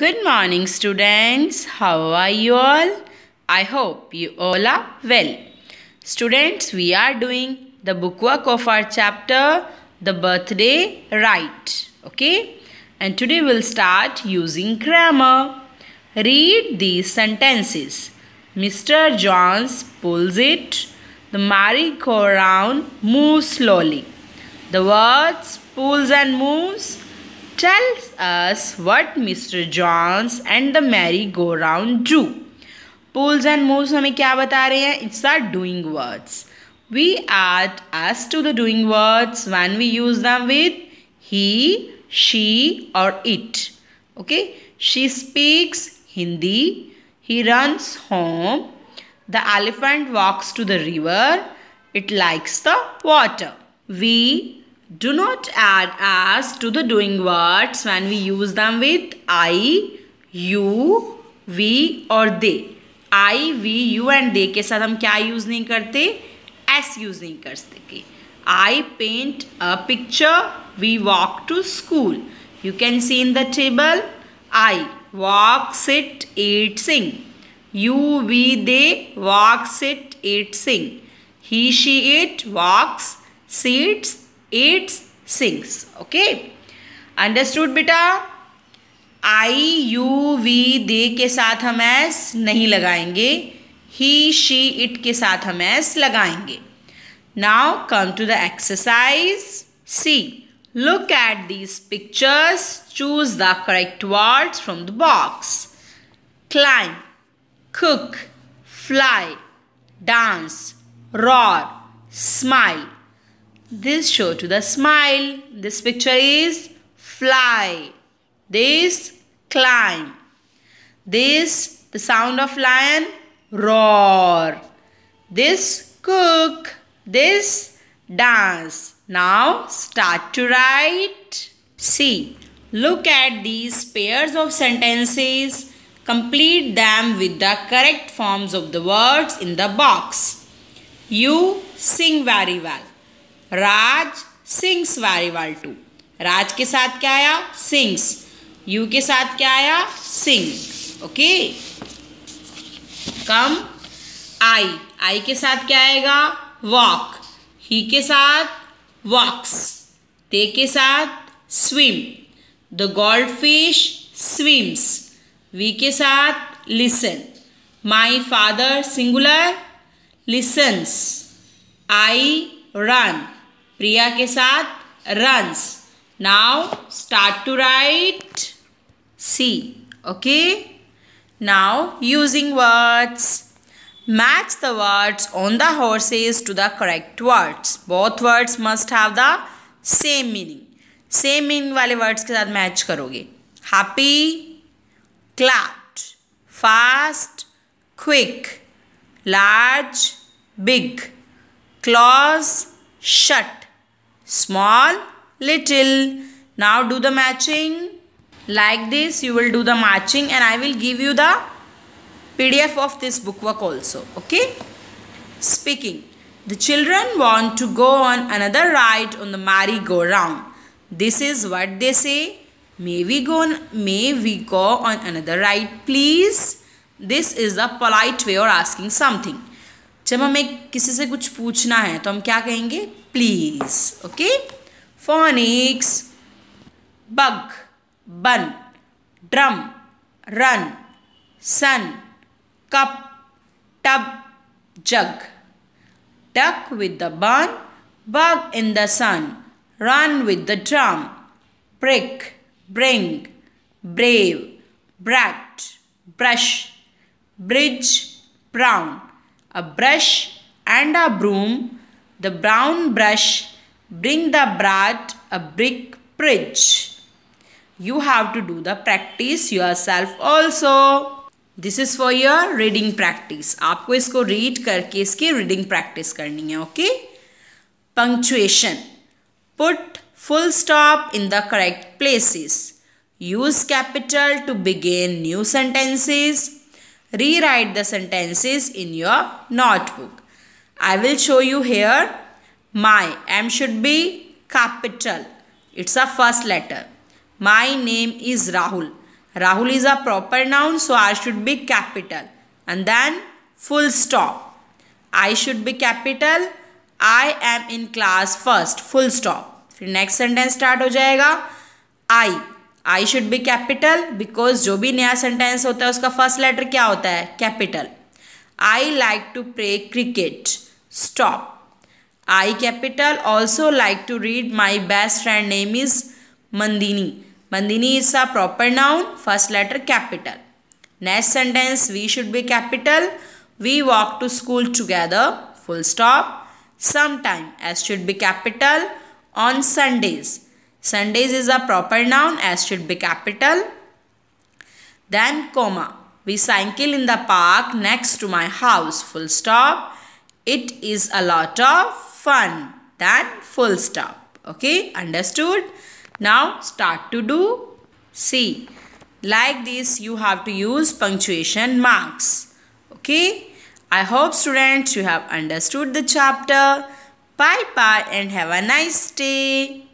Good morning students. How are you all? I hope you all are well. Students, we are doing the bookwork of our chapter The Birthday Right. Okay? And today we'll start using grammar. Read these sentences. Mr. Johns pulls it. The merry-go-round moves slowly. The words pulls and moves tells us what Mr. Jones and the merry-go-round do. Poles and moves हमें क्या बता रहे हैं It's the doing words. We add us to the doing words when we use them with he, she or it. Okay. She speaks Hindi. He runs home. The elephant walks to the river. It likes the water. We do not add as to the doing words when we use them with I, you, we or they. I, we, you and they के साथ हम क्या use नहीं करते? S use नहीं कर सकते. I paint a picture. We walk to school. You can see in the table. I walks, it, it sing. You, we, they walks, it, it sing. He, she, it walks, sits, it sings okay understood बेटा I you we दे के साथ हम S नहीं लगाएंगे ही she it के साथ हम S लगाएंगे now come to the exercise C look at these pictures choose the correct words from the box climb cook, fly, dance, roar, smile. This show to the smile. This picture is fly. This climb. This the sound of lion roar. This cook. This dance. Now start to write. See. Look at these pairs of sentences. Complete them with the correct forms of the words in the box. You sing very well. Raj sings very well two Raj के साथ क्या आया sings you के साथ क्या आया Singh okay कम आई आई के साथ क्या आएगा वॉक ही के साथ वॉक्स ते के साथ swim the gold fish swims we के साथ listen my father singular listens I run Priya के साथ runs now start to write see okay now using words match the words on the horses to the correct words both words must have the same meaning same meaning वाले words के साथ match करोगे happy glad fast quick large big close shut small little now do the matching like this you will do the matching and i will give you the pdf of this bookwork also okay speaking the children want to go on another ride on the merry-go-round this is what they say may we go on, may we go on another ride please this is the polite way of asking something जब हमें किसी से कुछ पूछना है तो हम क्या कहेंगे please. Okay. Phonics. Bug. Bun. Drum. Run. Sun. Cup. Tub. Jug. Duck with the bun. Bug in the sun. Run with the drum. Prick. Bring. Brave. Brat. Brush. Bridge. Brown. A brush and a broom the brown brush bring the brat a brick bridge you have to do the practice yourself also this is for your reading practice aapko isko read karke iski reading practice karni hai okay punctuation put full stop in the correct places use capital to begin new sentences rewrite the sentences in your notebook I will show you here my M should be capital. It's a first letter. My name is Rahul. Rahul is a proper noun so I should be capital. And then full stop. I should be capital. I am in class first. Full stop. फिर next sentence start हो जाएगा I I should be capital because जो भी नया sentence होता है उसका first letter क्या होता है capital I like to play cricket. Stop. I capital also like to read. My best friend name is Mandini. Mandini is a proper noun. First letter capital. Next sentence we should be capital. We walk to school together. Full stop. Sometime as should be capital. On Sundays. Sundays is a proper noun as should be capital. Then comma we cycle in the park next to my house. Full stop. It is a lot of fun. Then full stop. Okay. Understood? Now start to do C. Like this you have to use punctuation marks. Okay. I hope students you have understood the chapter. Bye bye and have a nice day.